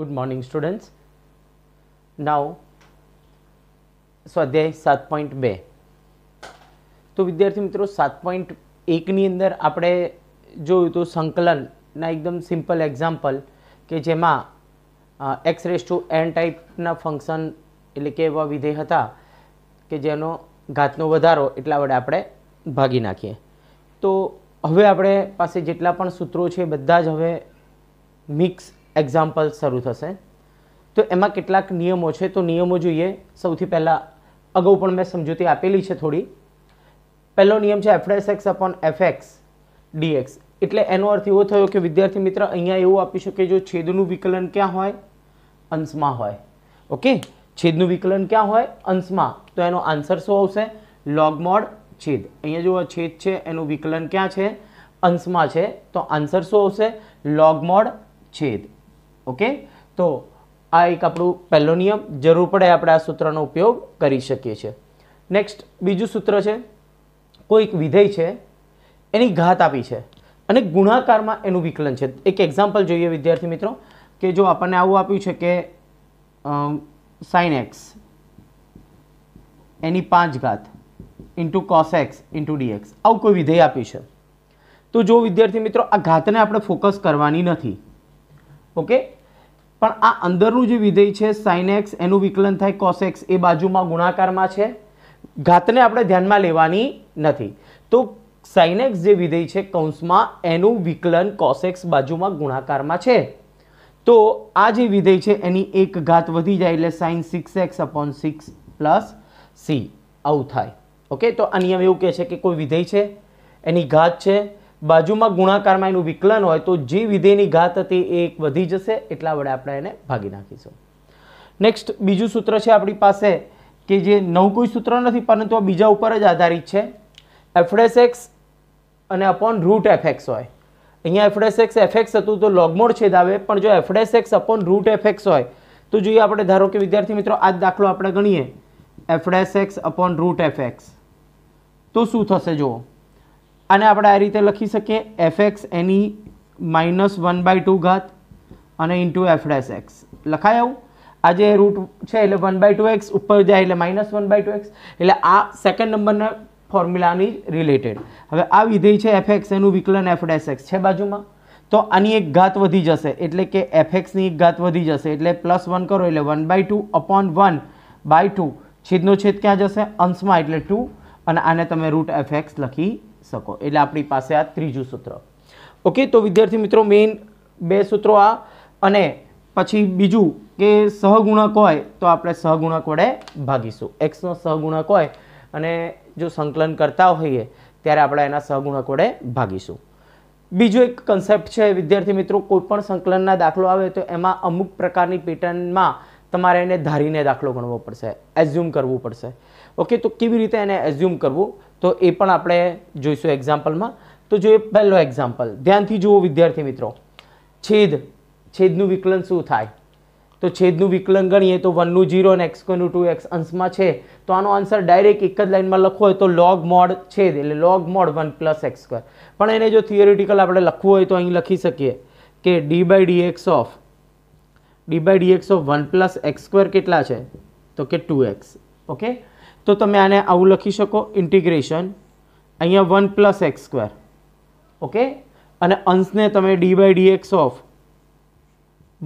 good morning students નાવ સ્વાધ્યાય સાત point બે તો વિદ્યાર્થી મિત્રો સાત પોઈન્ટ એકની અંદર આપણે જોયું તો સંકલનના એકદમ સિમ્પલ એક્ઝામ્પલ કે જેમાં એક્સ રેસ ટુ એન ટાઈપના ફંક્શન એટલે કે એવા વિધેય હતા કે જેનો ઘાતનો વધારો એટલા વડે આપણે ભાગી નાખીએ તો હવે આપણે પાસે જેટલા પણ સૂત્રો છે બધા જ હવે મિક્સ એક્ઝામ્પલ શરૂ થશે તો એમાં કેટલાક નિયમો છે તો નિયમો જોઈએ સૌથી પહેલાં અગાઉ પણ મેં સમજૂતી આપેલી છે થોડી પહેલો નિયમ છે f dash x upon fx dx એટલે એનો અર્થ એવો થયો કે વિદ્યાર્થી મિત્ર અહીંયા એવું આપી શકે જો છેદનું વિકલન ક્યાં હોય અંશમાં હોય ઓકે છેદનું વિકલન ક્યાં હોય અંશમાં તો એનો આન્સર શું આવશે લોગમોડ છેદ અહીંયા જો છેદ છે એનું વિકલન ક્યાં છે અંશમાં છે તો આન્સર શું આવશે લોગમોડ છેદ ઓકે તો આ એક આપણું પહેલો નિયમ જરૂર પડે આપણે આ સૂત્રનો ઉપયોગ કરી શકીએ છીએ નેક્સ્ટ બીજું સૂત્ર છે કોઈક વિધેય છે એની ઘાત આપી છે અને ગુણાકારમાં એનું વિકલન છે એક એક્ઝામ્પલ જોઈએ વિદ્યાર્થી મિત્રો કે જો આપણને આવું આપ્યું છે કે સાઇન એક્સ એની પાંચ ઘાત into cos x into dx આવું કોઈ વિધેય આપ્યું છે તો જો વિદ્યાર્થી મિત્રો આ ઘાતને આપણે ફોકસ કરવાની નથી ઓકે પણ આ અંદરનું જે વિધેય છે સાઇનેક્સ એનું વિકલન થાય કોસેક્સ એ બાજુમાં ગુણાકારમાં છે ઘાતને આપણે ધ્યાનમાં લેવાની નથી તો સાઇનેક્સ જે વિધેય છે કૌંસમાં એનું વિકલન કોસેક્સ બાજુમાં ગુણાકારમાં છે તો આ જે વિધેય છે એની એક ઘાત વધી જાય એટલે sine six x upon six plus c આવું થાય ઓકે તો આ નિયમ એવું કહે છે કે કોઈ વિધેય છે એની ઘાત છે બાજુમાં ગુણાકારમાં એનું વિકલન હોય તો જે વિધેયની ઘાત હતી એ એક વધી જશે એટલા વડે આપણે એને ભાગી નાખીશું નેક્સ્ટ બીજું સૂત્ર છે આપણી પાસે કે જે નવું કોઈ સૂત્ર નથી પરંતુ આ બીજા ઉપર જ આધારિત છે એફડેસ એક્સ અને અપોન રૂટ એફએક્સ હોય અહીંયા એફડેસ એક્સ એફએક્સ હતું તો લોગમોડ છેદ આવે પણ જો f dash x upon root f x હોય તો જોઈએ આપણે ધારો કે વિદ્યાર્થી મિત્રો આ દાખલો આપણે ગણીએ f dash x upon root f x તો શું થશે જુઓ આને આપણે આ રીતે લખી શકીએ એફ એક્સ એની માઇનસ વન બાય ટુ ઘાત અને ઇન્ટુ એફ ડેસ એક્સ લખાય આવું આ જે રૂટ છે એટલે વન બાય ટુ એક્સ ઉપર જાય એટલે minus one by two x એટલે આ સેકન્ડ નંબરના ફોર્મ્યુલાની રિલેટેડ હવે આ વિધેય છે એફ એક્સ એનું વિકલન એફ ડેસ એક્સ છે બાજુમાં તો આની એક ઘાત વધી જશે એટલે કે એફ એક્સની એક ઘાત વધી જશે એટલે પ્લસ વન કરો એટલે one by two upon one by two છેદનો છેદ ક્યાં જશે અંશમાં એટલે ટુ અને આને તમે રૂટ એફ એક્સ લખી શકો એટલે આપણી પાસે આ ત્રીજું સૂત્ર ઓકે તો વિદ્યાર્થી મિત્રો મેઇન બે સૂત્રો આ અને પછી બીજું કે સહગુણક હોય તો આપણે સહગુણક વડે ભાગીશું એક્સનો સહગુણક હોય અને જો સંકલન કરતા હોઈએ ત્યારે આપણે એના સહગુણક વડે ભાગીશું બીજો એક કન્સેપ્ટ છે વિદ્યાર્થી મિત્રો કોઈ પણ સંકલનના દાખલો આવે તો એમાં અમુક પ્રકારની પેટર્નમાં તમારે એને ધારીને દાખલો ગણવો પડશે એઝ્યુમ કરવું પડશે ઓકે તો કેવી રીતે એને એઝ્યુમ કરવું તો એ પણ આપણે જોઈશું એક્ઝામ્પલમાં તો જોઈએ પહેલો એક્ઝામ્પલ ધ્યાનથી જુઓ વિદ્યાર્થી મિત્રો છેદ છેદનું વિકલન શું થાય તો છેદનું વિકલન ગણીએ તો વનનું જીરો અને એક્સકોનું ટુ એક્સ અંશમાં છે તો આનો આન્સર ડાયરેક્ટ એક જ લાઇનમાં લખવો હોય તો લોગ મોડ છેદ એટલે log mod one plus x square પણ એને જો થિયરિટિકલ આપણે લખવું હોય તો અહીં લખી શકીએ કે d by d x of d by d x of one plus x square કેટલા છે તો કે ટુ એક્સ ઓકે તો તમે આને આવું લખી શકો ઇન્ટિગ્રેશન અહીંયા one plus x square okay અને અંશને તમે d by dx of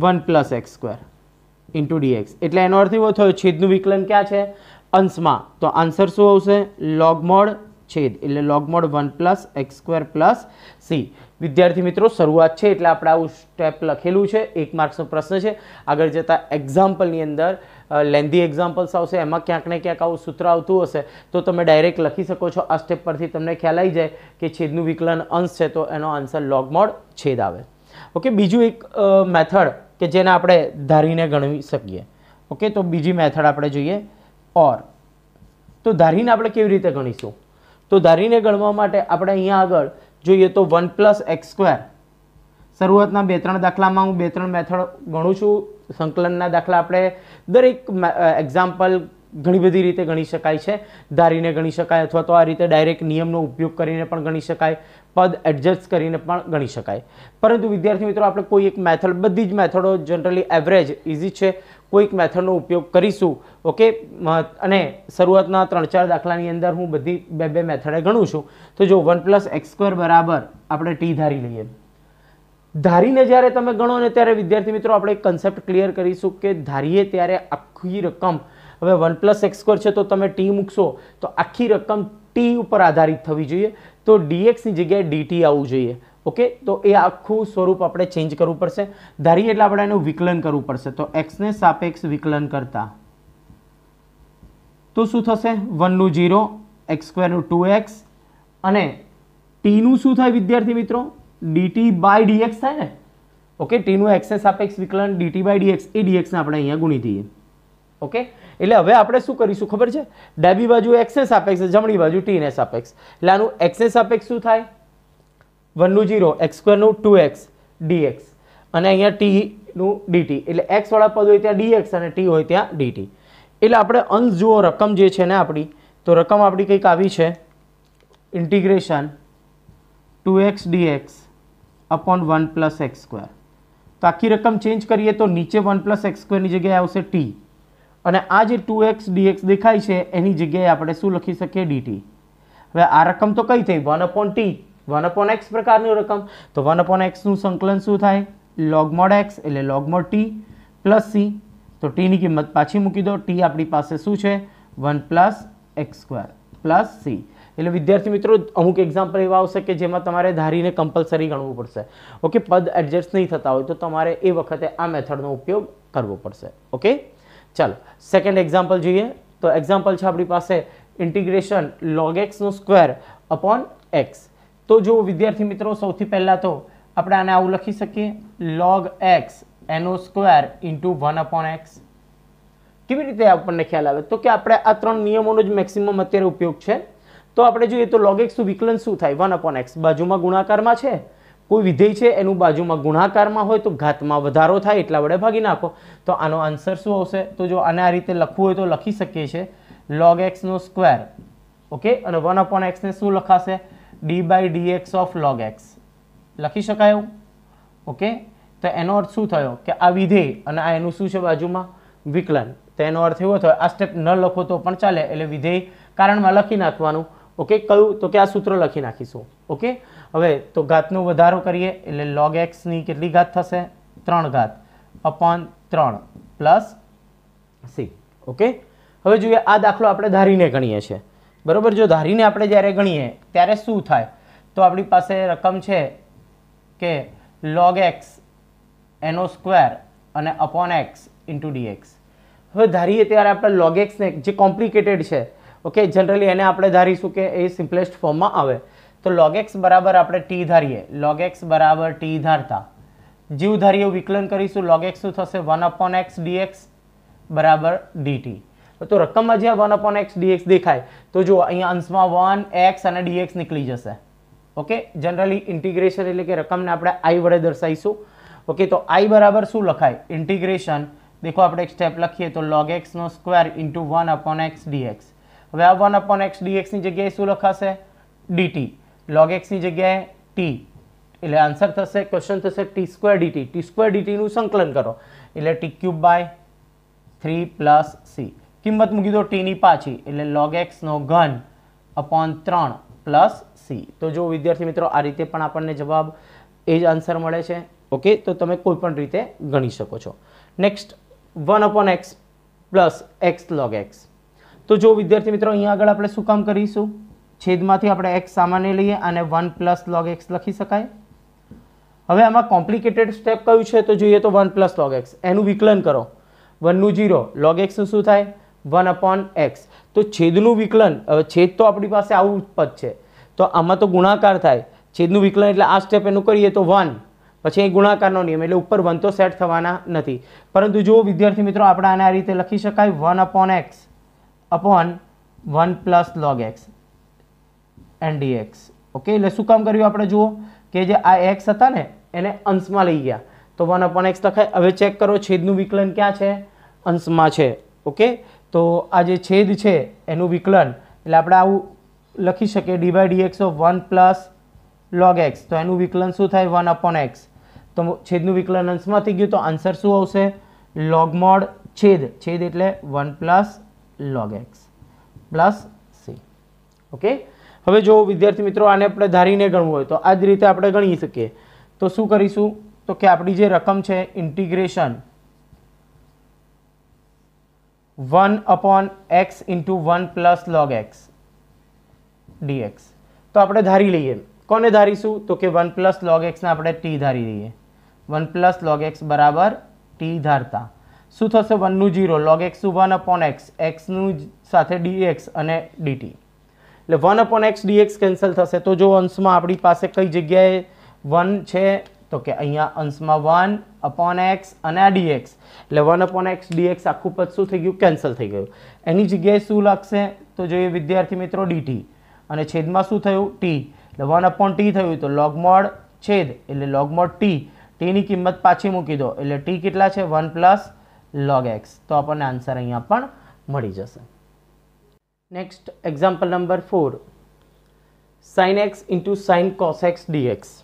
one plus x square into dx એટલે એનો અર્થ એવો થયો છેદનું વિકલન ક્યાં છે અંશમાં તો આન્સર શું આવશે લોગ મોડ છેદ એટલે log mod one plus x square plus c વિદ્યાર્થી મિત્રો શરૂઆત છે એટલે આપણે આવું સ્ટેપ લખેલું છે એક માર્ક્સનો પ્રશ્ન છે આગળ જતાં એક્ઝામ્પલની અંદર લેન્ધી એક્ઝામ્પલ્સ આવશે એમાં ક્યાંક ને ક્યાંક આવું સૂત્ર આવતું હશે તો તમે ડાયરેક્ટ લખી શકો છો આ સ્ટેપ પરથી તમને ખ્યાલ આવી જાય કે છેદનું વિકલન અંશ છે તો એનો આન્સર લોગ મોડ છેદ આવે ઓકે બીજું એક મેથડ કે જેને આપણે ધારીને ગણવી શકીએ ઓકે તો બીજી મેથડ આપણે જોઈએ ઓર તો ધારીને આપણે કેવી રીતે ગણીશું તો ધારીને ગણવા માટે આપણે અહીંયા આગળ જોઈએ તો વન પ્લસ એક્સ સ્ક્વેર શરૂઆતના બે ત્રણ દાખલામાં હું બે ત્રણ મેથડ ગણું છું સંકલનના દાખલા આપણે દરેક એક્ઝામ્પલ ઘણી બધી રીતે ગણી શકાય છે ધારીને ગણી શકાય અથવા તો આ રીતે ડાયરેક્ટ નિયમનો ઉપયોગ કરીને પણ ગણી શકાય પદ એડજસ્ટ કરીને પણ ગણી શકાય પરંતુ વિદ્યાર્થી મિત્રો આપણે કોઈ એક મેથડ બધી જ મેથડો જનરલી એવરેજ ઇઝી છે કોઈક મેથડનો ઉપયોગ કરીશું ઓકે અને શરૂઆતના ત્રણ ચાર દાખલાની અંદર હું બધી બે બે મેથડે ગણું છું તો જો વન પ્લસ એક્સ સ્ક્વેર બરાબર આપણે ટી ધારી લઈએ ધારીને જ્યારે તમે ગણો ને ત્યારે વિદ્યાર્થી મિત્રો આપણે કન્સેપ્ટ ક્લિયર કરીશું કે ધારીએ ત્યારે આખી રકમ હવે વન પ્લસ એક્સ સ્ક્વેર છે તો તમે ટી મૂકશો તો આખી રકમ ટી ઉપર આધારિત થવી જોઈએ તો ડીએક્સની જગ્યાએ ડીટી આવવું જોઈએ ઓકે તો એ આખું સ્વરૂપ આપણે ચેન્જ કરવું પડશે ધારીએ એટલે આપણે એનું વિકલન કરવું પડશે તો એક્સને સાપેક્ષ વિકલન કરતા તો શું થશે વનનું જીરો એક્સ સ્ક્વેરનું ટુ એક્સ અને ટીનું શું થાય વિદ્યાર્થી મિત્રો ડીટી બાય ડીએક્સ થાય ને ઓકે ટીનું એક્સને સાપેક્ષ વિકલન ડીટી બાય ડીએક્સ એ ડીએક્સને આપણે અહીંયા ગુણી દઈએ ઓકે એટલે હવે આપણે શું કરીશું ખબર છે ડાબી બાજુ એક્સને સાપેક્ષ જમણી બાજુ ટીને સાપેક્ષ એટલે આનું એક્સને સાપેક્ષ શું થાય વનનું ઝીરો એક્સ સ્ક્વેરનું ટુ એક્સ ડીએક્સ અને અહીંયા ટીનું ડીટી એટલે એક્સવાળા પદ હોય ત્યાં ડીએક્સ અને ટી હોય ત્યાં ડીટી એટલે આપણે અંશ જુઓ રકમ જે છે ને આપણી તો રકમ આપણી કંઈક આવી છે integration two x dx upon one plus x square તો આખી રકમ ચેન્જ કરીએ તો નીચે વન પ્લસ એક્સ સ્ક્વેરની જગ્યાએ આવશે ટી અને આ જે ટુ એક્સ ડીએક્સ દેખાય છે એની જગ્યાએ આપણે શું લખી શકીએ ડીટી હવે આ રકમ તો કઈ થઈ one upon t one upon x પ્રકારની રકમ તો વન અપોન એક્સનું સંકલન શું થાય લોગમોડ એક્સ એટલે લોગમોડ ટી પ્લસ સી તો ટીની કિંમત પાછી મૂકી દો ટી આપણી પાસે શું છે one plus x square plus c એટલે વિદ્યાર્થી મિત્રો અમુક એક્ઝામ્પલ એવા આવશે કે જેમાં તમારે ધારીને કમ્પલસરી ગણવું પડશે ઓકે પદ એડજસ્ટ નહીં થતા હોય તો તમારે એ વખતે આ મેથડનો ઉપયોગ કરવો પડશે ઓકે ચાલો સેકન્ડ એક્ઝામ્પલ જોઈએ તો એક્ઝામ્પલ છે આપણી પાસે ઇન્ટિગ્રેશન લોગ એક્સનો સ્ક્વેર અપોન એક્સ તો જો વિદ્યાર્થી મિત્રો સૌથી પહેલાં તો આપણે આને આવું લખી શકીએ લોગ એક્સ એનો square into one upon x કેવી રીતે આપણને ખ્યાલ આવે તો કે આપણે આ ત્રણ નિયમોનો જ મેક્સિમમ અત્યારે ઉપયોગ છે તો આપણે જોઈએ તો લોગ એક્સનું વિકલન શું થાય વન અપોન એક્સ બાજુમાં ગુણાકારમાં છે કોઈ વિધેય છે એનું બાજુમાં ગુણાકારમાં હોય તો ઘાતમાં વધારો થાય એટલા વડે ભાગી નાખો તો આનો આન્સર શું આવશે તો જો આને આ રીતે લખવું હોય તો લખી શકીએ છીએ લોગ એક્સનો સ્ક્વેર ઓકે અને વન અપોન એક્સને શું લખાશે d by d x of log x લખી શકાય એવું ઓકે તો એનો અર્થ શું થયો કે આ વિધેય અને આ એનું શું છે બાજુમાં વિકલન તો એનો અર્થ એવો થયો આ સ્ટેપ ન લખો તો પણ ચાલે એટલે વિધેય કારણમાં લખી નાખવાનું ઓકે કયું તો કે આ સૂત્ર લખી નાખીશું ઓકે હવે તો ઘાતનો વધારો કરીએ એટલે લોગ એક્સની કેટલી ઘાત થશે ત્રણ ઘાત અપોન ત્રણ પ્લસ સી ઓકે હવે જોઈએ આ દાખલો આપણે ધારીને ગણીએ છીએ બરાબર જો ધારીને આપણે જ્યારે ગણીએ ત્યારે શું થાય તો આપણી પાસે રકમ છે કે લોગ એક્સ એનો સ્ક્વેર અને અપોન એક્સ ઇન્ટુ ડીએક્સ હવે ધારીએ ત્યારે આપણે લોગ એક્સને જે કોમ્પ્લિકેટેડ છે ઓકે જનરલી એને આપણે ધારીશું કે એ સિમ્પલેસ્ટ ફોર્મમાં આવે તો લોગ એક્સ બરાબર આપણે ટી ધારીએ લોગ એક્સ બરાબર ટી ધારતા જીવ ધારીએ વિકલન કરીશું લોગ એક્સ શું થશે વન અપોન એક્સ ડીએક્સ બરાબર ડીટી તો રકમમાં જે વન અપોન એક્સ ડીએક્સ દેખાય તો જો અહીંયા અંશમાં વન એક્સ અને ડીએક્સ નીકળી જશે ઓકે જનરલી ઇન્ટિગ્રેશન એટલે કે રકમને આપણે આઈ વડે દર્શાવીશું ઓકે તો આઈ બરાબર શું લખાય ઇન્ટિગ્રેશન દેખો આપણે એક સ્ટેપ લખીએ તો લોગ એક્સનો square into one upon x dx હવે આ વન અપોન એક્સ ડીએક્સની જગ્યાએ શું લખાશે ડીટી લોગ એક્સની જગ્યાએ ટી એટલે આન્સર થશે ક્વેશ્ચન થશે t square dt t square ડીટીનું સંકલન કરો એટલે t cube by three plus c કિંમત મૂકી દો ટીની પાછી એટલે લોગ એક્સનો ઘન અપોન ત્રણ પ્લસ સી તો જો વિદ્યાર્થી મિત્રો આ રીતે પણ આપણને જવાબ એ જ આન્સર મળે છે ઓકે તો તમે કોઈ પણ રીતે ગણી શકો છો next one upon x plus x log x તો જો વિદ્યાર્થી મિત્રો અહીંયા આગળ આપણે શું કામ કરીશું છેદમાંથી આપણે એક્સ સામાન્ય લઈએ અને વન પ્લસ લોગ એક્સ લખી શકાય હવે આમાં કોમ્પ્લિકેટેડ સ્ટેપ કયું છે તો જોઈએ તો વન પ્લસ લોગ એક્સ એનું વિકલન કરો વનનું જીરો લોગ એક્સનું શું થાય વન અપોન એક્સ તો છેદનું વિકલન છેદ તો આપણી પાસે આવું ઉત્પદ છે તો આમાં તો ગુણાકાર થાય છેદનું વિકલન એટલે આ સ્ટેપ એનું કરીએ તો વન પછી એ ગુણાકારનો નિયમ એટલે ઉપર વન તો સેટ થવાના નથી પરંતુ જુઓ વિદ્યાર્થી મિત્રો આપણે આને આ રીતે લખી શકાય one upon x upon one plus log x and dx okay એટલે શું કામ કર્યું આપણે જુઓ કે જે આ એક્સ હતા ને એને અંશમાં લઈ ગયા તો વન અપોન એક્સ લખાય હવે ચેક કરો છેદનું વિકલન ક્યાં છે અંશમાં છે ઓકે તો આ જે છેદ છે એનું વિકલન એટલે આપણે આવું લખી શકીએ d by dx of one plus log x તો એનું વિકલન શું થાય વન અપોન એક્સ તો છેદનું વિકલન અંશમાં થઈ ગયું તો આન્સર શું આવશે લોગ મોડ છેદ છેદ એટલે one plus log x plus c okay હવે જો વિદ્યાર્થી મિત્રો આને આપણે ધારીને ગણવું હોય તો આ જ રીતે આપણે ગણી શકીએ તો શું કરીશું તો કે આપણી જે રકમ છે integration one upon x into one plus log x dx તો આપણે ધારી લઈએ કોને ધારીશું તો કે વન પ્લસ લોગ એક્સને આપણે ટી ધારી લઈએ વન પ્લસ લોગ એક્સ બરાબર ટી ધારતા શું થશે વનનું જીરો લોગ એક્સનું વન અપોન એક્સ એક્સનું સાથે ડીએક્સ અને ડીટી એટલે one upon x dx cancel થશે તો જો અંશમાં આપણી પાસે કઈ જગ્યાએ વન છે તો કે અહીંયા અંશમાં વન અપોન એક્સ અને આ ડીએક્સ એટલે વન અપોન એક્સ ડીએક્સ આખું પદ શું થઈ ગયું કેન્સલ થઈ ગયું એની જગ્યાએ શું લાગશે તો જોઈએ વિદ્યાર્થી મિત્રો ડીટી અને છેદમાં શું થયું ટી એટલે વન અપોન ટી થયું તો લોગમોડ છેદ એટલે લોગમોડ ટી ટીની કિંમત પાછી મૂકી દો એટલે ટી કેટલા છે વન પ્લસ લોગ એક્સ તો આપણને આન્સર અહીંયા પણ મળી જશે next example number four sine x into sine cos x dx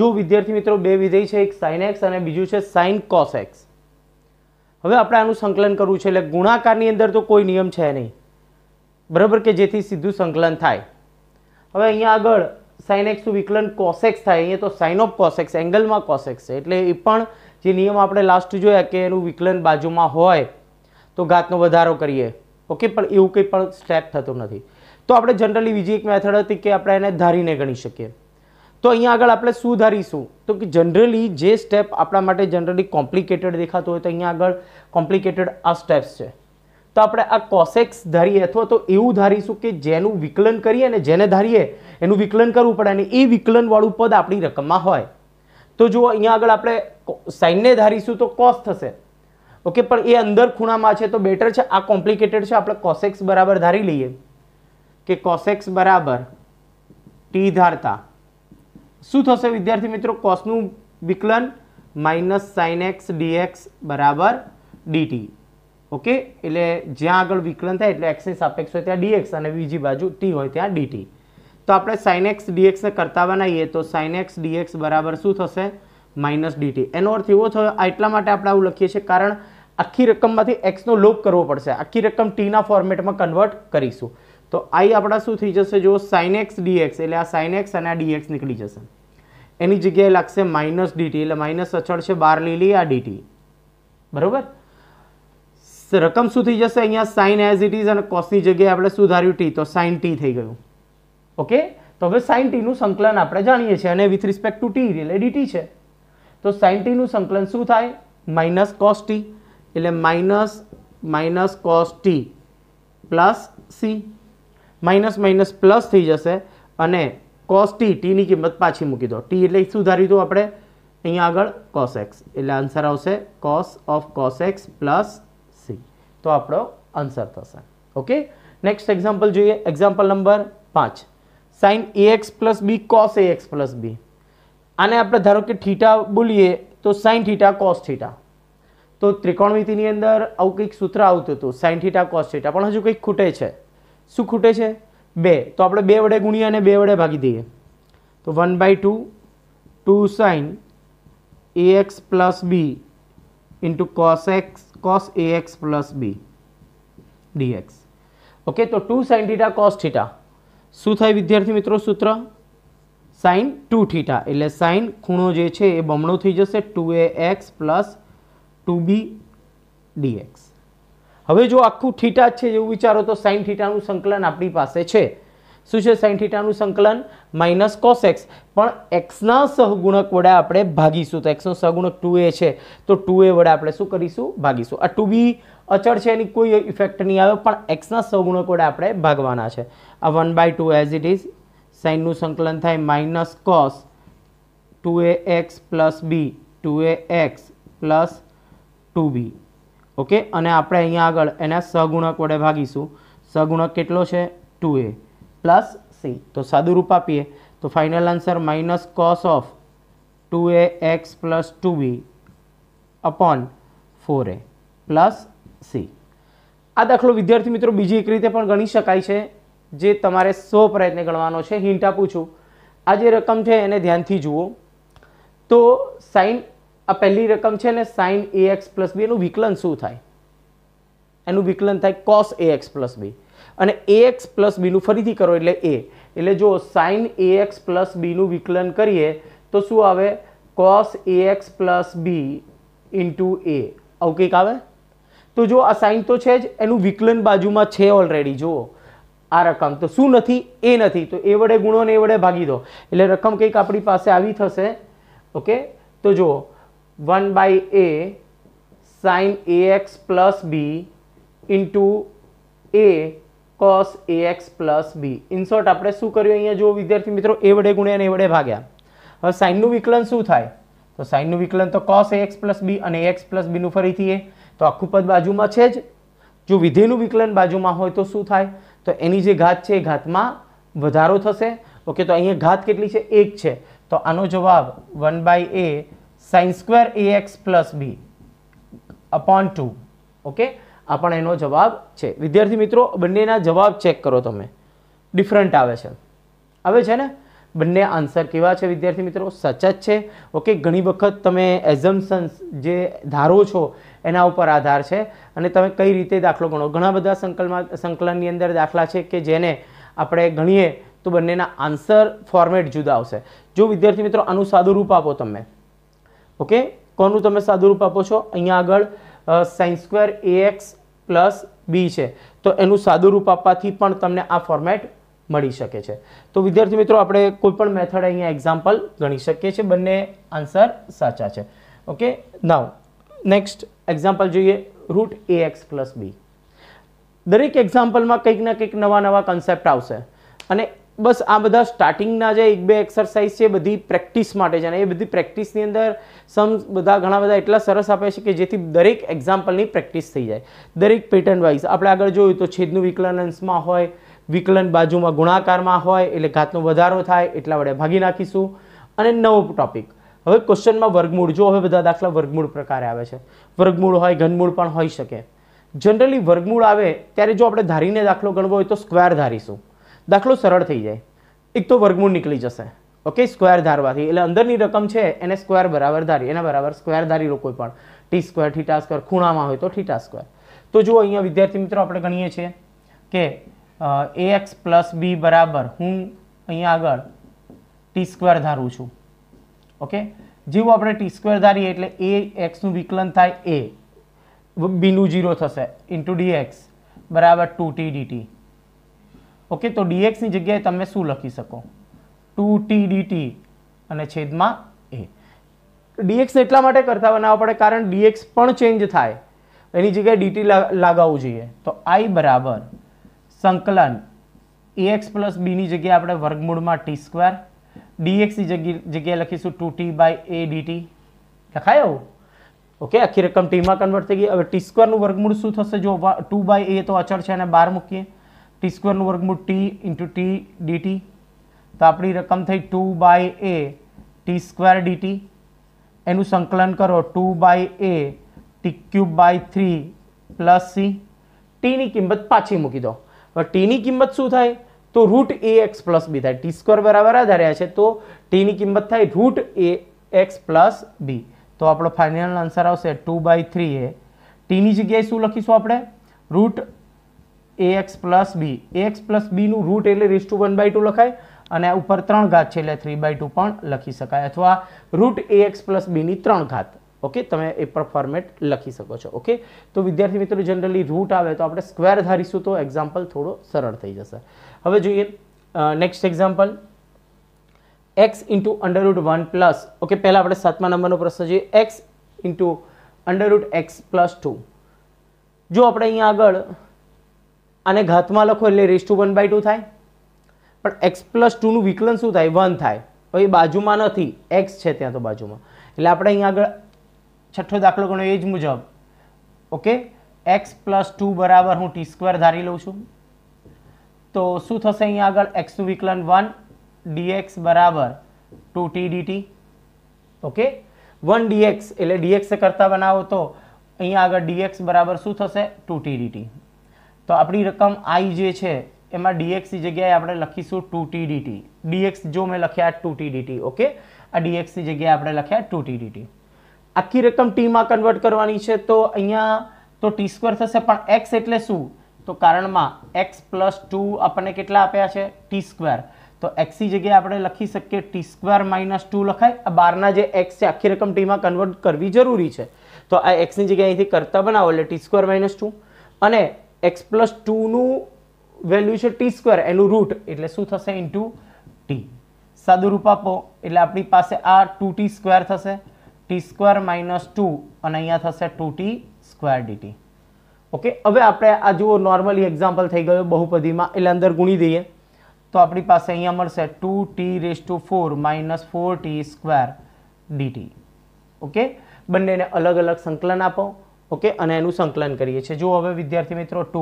જો વિદ્યાર્થી મિત્રો બે વિધેય છે એક સાઇન એક્સ અને બીજું છે સાઇન કોસ એક્સ હવે આપણે આનું સંકલન કરવું છે એટલે ગુણાકારની અંદર તો કોઈ નિયમ છે નહીં બરાબર કે જેથી સીધું સંકલન થાય હવે અહીંયા આગળ સાઇન એક્સનું વિકલન કોસેક્સ થાય અહીંયા તો સાઇન ઓફ કોસેક્સ એંગલમાં કોસેક્સ છે એટલે એ પણ જે નિયમ આપણે લાસ્ટ જોયા કે એનું વિકલન બાજુમાં હોય તો ઘાતનો વધારો કરીએ ઓકે પણ એવું કંઈ પણ સ્ટેપ થતું નથી તો આપણે જનરલી બીજી એક મેથડ હતી કે આપણે એને ધારીને ગણી શકીએ તો અહીંયા આગળ આપણે શું ધારીશું તો કે જનરલી જે સ્ટેપ આપણા માટે જનરલી કોમ્પ્લિકેટેડ દેખાતો હોય તો અહીંયા આગળ કોમ્પ્લિકેટેડ આ સ્ટેપ્સ છે તો આપણે આ કોસેક્સ ધારીએ અથવા તો એવું ધારીશું કે જેનું વિકલન કરીએ ને જેને ધારીએ એનું વિકલન કરવું પડે અને એ વિકલનવાળું પદ આપણી રકમમાં હોય તો જુઓ અહીંયા આગળ આપણે સાઇનને ધારીશું તો કોસ થશે ઓકે પણ એ અંદર ખૂણામાં છે તો બેટર છે આ કોમ્પ્લિકેટેડ છે આપણે કોસેક્સ બરાબર ધારી લઈએ કે કોસેક્સ બરાબર ટી ધારતા શું થશે વિદ્યાર્થી મિત્રો કોસનું વિકલન માઇનસ સાઇન એક્સ ડીએક્સ બરાબર ડીટી ઓકે એટલે જ્યાં આગળ વિકલન થાય એટલે એક્સની સાપેક્ષ હોય ત્યાં ડીએક્સ અને બીજી બાજુ ટી હોય ત્યાં ડીટી તો આપણે સાઇન એક્સ ડીએક્સને કરતા બનાવીએ તો સાઇન એક્સ ડીએક્સ બરાબર શું થશે માઇનસ ડીટી એનો અર્થ એવો થયો એટલા માટે આપણે આવું લખીએ છીએ કારણ આખી રકમમાંથી એક્સનો લોપ કરવો પડશે આખી રકમ ટીના ફોર્મેટમાં કન્વર્ટ કરીશું તો આઈ આપણા શું થઈ જશે જો સાઇનેક્સ ડીએક્સ એટલે આ સાઇનેક્સ અને આ ડીએક્સ નીકળી જશે એની જગ્યાએ લાગશે માઇનસ ડીટી એટલે માઇનસ અચળ છે બાર લીલી આ ડીટી બરાબર રકમ શું થઈ જશે અહીંયા સાઇન એઝ ઇટ ઇઝ અને કોસની જગ્યાએ આપણે શું ધાર્યું ટી તો સાઇન ટી થઈ ગયું ઓકે તો હવે સાઇન ટીનું સંકલન આપણે જાણીએ છીએ અને વિથ રિસ્પેક્ટ ટુ ટી એટલે ડીટી છે તો સાઇન ટીનું સંકલન શું થાય માઇનસ કોસ ટી એટલે minus minus cos t plus c minus minus plus થઈ જશે અને કોસ ટી ટીની કિંમત પાછી મૂકી દો ટી એટલે શું ધાર્યું હતું આપણે અહીંયા આગળ કોસ એક્સ એટલે આન્સર આવશે cos of cos x plus C તો આપણો આન્સર થશે ઓકે નેક્સ્ટ એક્ઝામ્પલ જોઈએ એક્ઝામ્પલ નંબર પાંચ sine a x plus b cos a x plus b આને આપણે ધારો કે થીટા બોલીએ તો સાઇન થીટા કોસ થીટા તો ત્રિકોણમિતિની અંદર આવું કંઈક સૂત્ર આવતું હતું સાઇન થીટા કોસ થીટા પણ હજુ કંઈક ખૂટે છે શું ખૂટે છે બે તો આપણે બે વડે ગુણીએ અને બે વડે ભાગી દઈએ તો one by two two sine a x plus b into cos x cos a x plus b dx okay તો two sine theta cos theta શું થાય વિદ્યાર્થી મિત્રો સૂત્ર સાઇન ટુ થીટા એટલે સાઇન ખૂણો જે છે એ બમણો થઈ જશે two a x plus two b dx હવે જો આખું થીટા છે એવું વિચારો તો સાઇન થીટાનું સંકલન આપણી પાસે છે શું છે સાઇન થીટાનું સંકલન માઇનસ કોસ એક્સ પણ એક્સના સહગુણક વડે આપણે ભાગીશું તો એક્સનો સહગુણક ટુ એ છે તો ટુ એ વડે આપણે શું કરીશું ભાગીશું આ ટુ બી અચળ છે એની કોઈ ઇફેક્ટ નહીં આવે પણ એક્સના સહગુણક વડે આપણે ભાગવાના છે આ one by two as it is સાઇનનું સંકલન થાય minus cos two a x plus b two a x plus two b okay અને આપણે અહીંયા આગળ એના સહગુણક વડે ભાગીશું સહગુણક કેટલો છે ટુ એ પ્લસ સી તો સાદું રૂપ આપીએ તો final answer minus cos of two a x plus two b upon four a plus c આ દાખલો વિદ્યાર્થી મિત્રો બીજી એક રીતે પણ ગણી શકાય છે જે તમારે સો પ્રયત્ને ગણવાનો છે હિન્ટ આપું છું આ જે રકમ છે એને ધ્યાનથી જુઓ તો સાઇન આ પહેલી રકમ છે ને sine a x plus b એનું વિકલન શું થાય એનું વિકલન થાય cos a x plus b અને એ એક્સ પ્લસ બીનું ફરીથી કરો એટલે એ એટલે જો સાઇન એ એક્સ પ્લસ બીનું વિકલન કરીએ તો શું આવે cos a x plus b into a આવું કંઈક આવે તો જો આ સાઇન તો છે જ એનું વિકલન બાજુમાં છે ઓલરેડી જુઓ આ રકમ તો શું નથી એ નથી તો એ વડે ગુણો ને એ વડે ભાગી દો એટલે રકમ કંઈક આપણી પાસે આવી થશે ઓકે તો જુઓ one by a a a x plus b into a cos a x plus b ઇન્સોર્ટ આપણે શું કર્યું અહીંયા જો વિદ્યાર્થી મિત્રો એ વડે ગુણ્યા એ વડે ભાગ્યા હવે સાઇનનું વિકલન શું થાય તો સાઇનનું વિકલન તો cos a x plus b અને એક્સ પ્લસ બીનું ફરીથી એ તો આખું પદ બાજુમાં છે જ જો વિધેયનું વિકલન બાજુમાં હોય તો શું થાય તો એની જે ઘાત છે એ ઘાતમાં વધારો થશે ઓકે તો અહીંયા ઘાત કેટલી છે એક છે તો આનો જવાબ one by a sine square a x plus b upon two okay આ પણ એનો જવાબ છે વિદ્યાર્થી મિત્રો બંનેના જવાબ ચેક કરો તમે ડિફરન્ટ આવે છે આવે છે ને બંને આન્સર કેવા છે વિદ્યાર્થી મિત્રો સચત છે ઓકે ઘણી વખત તમે એઝમ્સન્સ જે ધારો છો એના ઉપર આધાર છે અને તમે કઈ રીતે દાખલો ગણો ઘણા બધા સંકલમાં સંકલનની અંદર દાખલા છે કે જેને આપણે ગણીએ તો બંનેના આન્સર ફોર્મેટ જુદા આવશે જો વિદ્યાર્થી મિત્રો આનું સાદું રૂપ આપો તમે ઓકે કોનું તમે સાદુરૂપ આપો છો અહીંયા આગળ sine square x plus b છે તો એનું સાદુરૂપ આપવાથી પણ તમને આ ફોર્મેટ મળી શકે છે તો વિદ્યાર્થી મિત્રો આપણે કોઈપણ મેથડ અહીંયા એક્ઝામ્પલ ગણી શકીએ છીએ બંને આન્સર સાચા છે ઓકે નાવ નેક્સ્ટ એક્ઝામ્પલ જોઈએ root a x plus b દરેક એક્ઝામ્પલમાં કંઈક ના કંઈક નવા નવા કન્સેપ્ટ આવશે અને બસ આ બધા સ્ટાર્ટિંગના જે એક બે એક્સરસાઇઝ છે બધી પ્રેક્ટિસ માટે છે અને એ બધી પ્રેક્ટિસની અંદર સમ બધા ઘણા બધા એટલા સરસ આપે છે કે જેથી દરેક એક્ઝામ્પલની પ્રેક્ટિસ થઈ જાય દરેક પેટર્ન વાઇઝ આપણે આગળ જોયું તો છેદનું વિકલન અંશમાં હોય વિકલન બાજુમાં ગુણાકારમાં હોય એટલે ઘાતનો વધારો થાય એટલા વડે ભાગી નાખીશું અને નવો ટોપિક હવે ક્વેશ્ચનમાં વર્ગમૂળ જો હવે બધા દાખલા વર્ગમૂળ પ્રકારે આવે છે વર્ગમૂળ હોય ઘનમૂળ પણ હોઈ શકે જનરલી વર્ગમૂળ આવે ત્યારે જો આપણે ધારીને દાખલો ગણવો હોય તો સ્ક્વેર ધારીશું દાખલો સરળ થઈ જાય એક તો વર્ગમૂળ નીકળી જશે ઓકે સ્કવેર ધારવાથી એટલે અંદરની રકમ છે એને સ્કવેર બરાબર ધારી એના બરાબર સ્ક્વેર ધારી લો કોઈ પણ ટી સ્ક્વેર થીટા સ્ક્વેર ખૂણામાં હોય તો થીટા સ્ક્વેર તો જુઓ અહીંયા વિદ્યાર્થી મિત્રો આપણે ગણીએ છીએ કે એ એક્સ પ્લસ બી બરાબર હું અહીંયા આગળ ટી સ્ક્વેર ધારું છું ઓકે જેવું આપણે ટી સ્કવેર ધારીએ એટલે એ એક્સનું વિકલન થાય એ બીનું જીરો થશે ઇન્ટુ ડી એક્સ બરાબર ટુ ટી ડીટી ઓકે તો ડીએક્સની જગ્યાએ તમે શું લખી શકો ટુ ટી ડીટી અને છેદમાં એ ડીએક્સ એટલા માટે કરતા બનાવવા પડે કારણ ડીએક્સ પણ ચેન્જ થાય એની જગ્યાએ ડીટી લગાવવું જોઈએ તો આઈ બરાબર સંકલન એક્સ પ્લસ બીની જગ્યાએ આપણે વર્ગમૂળમાં ટી સ્ક્વેર ડીએક્સની જગ્યાએ લખીશું two t by a dt લખાય એવું ઓકે આખી રકમ ટીમાં કન્વર્ટ થઈ ગઈ હવે ટી સ્ક્વેરનું વર્ગમૂળ શું થશે જો ટુ બાય એ તો અચળ છે અને બાર મૂકીએ ટી સ્ક્વેરનું વર્ગમૂળ ટી ઇન્ટુ ટી ડીટી તો આપણી રકમ થઈ two by a t square dt એનું સંકલન કરો two by a t cube by three plus c ટીની કિંમત પાછી મૂકી દો હવે ટીની કિંમત શું થાય તો root a x plus b થાય ટી સ્ક્વેર બરાબર આ છે તો ટીની કિંમત થાય root a x plus b તો આપણો ફાઇનલ આન્સર આવશે ટુ બાય થ્રી એ ટીની જગ્યાએ શું લખીશું આપણે root a x plus b a x plus બીનું રૂટ એટલે raise to one by two લખાય અને ઉપર ત્રણ ઘાત છે એટલે થ્રી બાય ટુ પણ લખી શકાય અથવા રૂટ એ એક્સ પ્લસ બીની ત્રણ ઘાત ઓકે તમે એ પર ફોર્મેટ લખી શકો છો ઓકે તો વિદ્યાર્થી મિત્રો જનરલી રૂટ આવે તો આપણે સ્ક્વેર ધારીશું તો એક્ઝામ્પલ થોડો સરળ થઈ જશે હવે જોઈએ next example x into under root one plus okay પહેલાં આપણે સાતમા નંબરનો પ્રશ્ન જોઈએ x into under root x plus two જો આપણે અહીંયા આગળ આને ઘાતમાં લખો એટલે raise to one by two થાય પણ એક્સ પ્લસ ટુનું વિકલન શું થાય વન થાય તો એ બાજુમાં નથી એક્સ છે ત્યાં તો બાજુમાં એટલે આપણે અહીંયા આગળ છઠ્ઠો દાખલો ગણો એ જ મુજબ ઓકે એક્સ પ્લસ ટુ બરાબર હું ટી સ્ક્વેર ધારી લઉં છું તો શું થશે અહીંયા આગળ એક્સનું વિકલન વન ડીએક્સ બરાબર two t dt okay one dx એટલે ડીએક્સ કરતાં બનાવો તો અહીંયા આગળ ડીએક્સ બરાબર શું થશે ટુ ટી ડીટી તો આપણી રકમ આઈ જે છે એમાં ડીએક્સની જગ્યાએ આપણે લખીશું ટુ ટી ડીટી ડીએક્સ જો મેં લખ્યા ટુ ટી ડીટી ઓકે આ ડીએક્સની જગ્યાએ આપણે લખ્યા ટુ ટી ડીટી આખી રકમ ટીમાં કન્વર્ટ કરવાની છે તો અહીંયા તો ટી સ્ક્વેર થશે પણ એક્સ એટલે શું તો કારણમાં એક્સ પ્લસ ટુ આપણને કેટલા આપ્યા છે ટી સ્ક્વેર તો એક્સની જગ્યાએ આપણે લખી શકીએ ટી સ્ક્વેર માઇનસ ટુ લખાય આ બારના જે એક્સ છે આખી રકમ ટીમાં કન્વર્ટ કરવી જરૂરી છે તો આ એક્સની જગ્યાએ અહીંથી કરતા બનાવો એટલે ટી સ્ક્વેર માઇનસ ટુ અને એક્સ પ્લસ ટુનું વેલ્યુ છે ટી સ્ક્વેર એનું રૂટ એટલે શું થશે ઇન્ટુ ટી સાદું રૂપ આપો એટલે આપણી પાસે આ ટુ ટી સ્ક્વેર થશે ટી સ્ક્વેર માઇનસ ટુ અને અહીંયા થશે two t square dt okay હવે આપણે આ જુઓ નોર્મલી એક્ઝામ્પલ થઈ ગયો બહુપદીમાં એટલે અંદર ગુણી દઈએ તો આપણી પાસે અહીંયા મળશે two t raise to four minus four t square dt okay બંનેને અલગ અલગ સંકલન આપો ઓકે અને એનું સંકલન કરીએ છીએ જો હવે વિદ્યાર્થી મિત્રો ટુ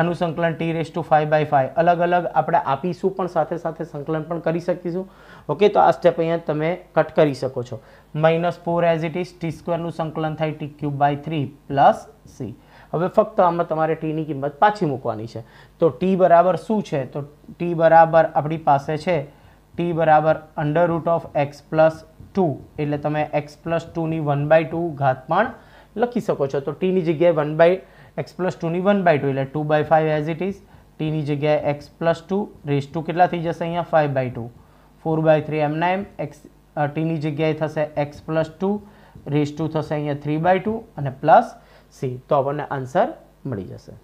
આનું સંકલન t raise to five by five અલગ અલગ આપણે આપીશું પણ સાથે સાથે સંકલન પણ કરી શકીશું ઓકે તો આ સ્ટેપ અહીંયા તમે કટ કરી શકો છો minus four as it is t સ્ક્વેરનું સંકલન થાય t cube by three plus c હવે ફક્ત આમાં તમારે ટીની કિંમત પાછી મૂકવાની છે તો ટી બરાબર શું છે તો ટી બરાબર આપણી પાસે છે ટી બરાબર under root of x plus two એટલે તમે એક્સ પ્લસ ટુની વન બાય ટુ ઘાત પણ લખી શકો છો તો ટીની જગ્યાએ વન બાય એક્સ પ્લસ ટુની વન બાય ટુ એટલે two by five as it is ટીની જગ્યાએ x plus two raise to કેટલા થઈ જશે અહીંયા five by two four by three એમ એમના એમ એક્સ ટીની જગ્યાએ થશે x plus two raise two થશે અહીંયા થ્રી બાય ટુ અને પ્લસ સી તો આપણને આન્સર મળી જશે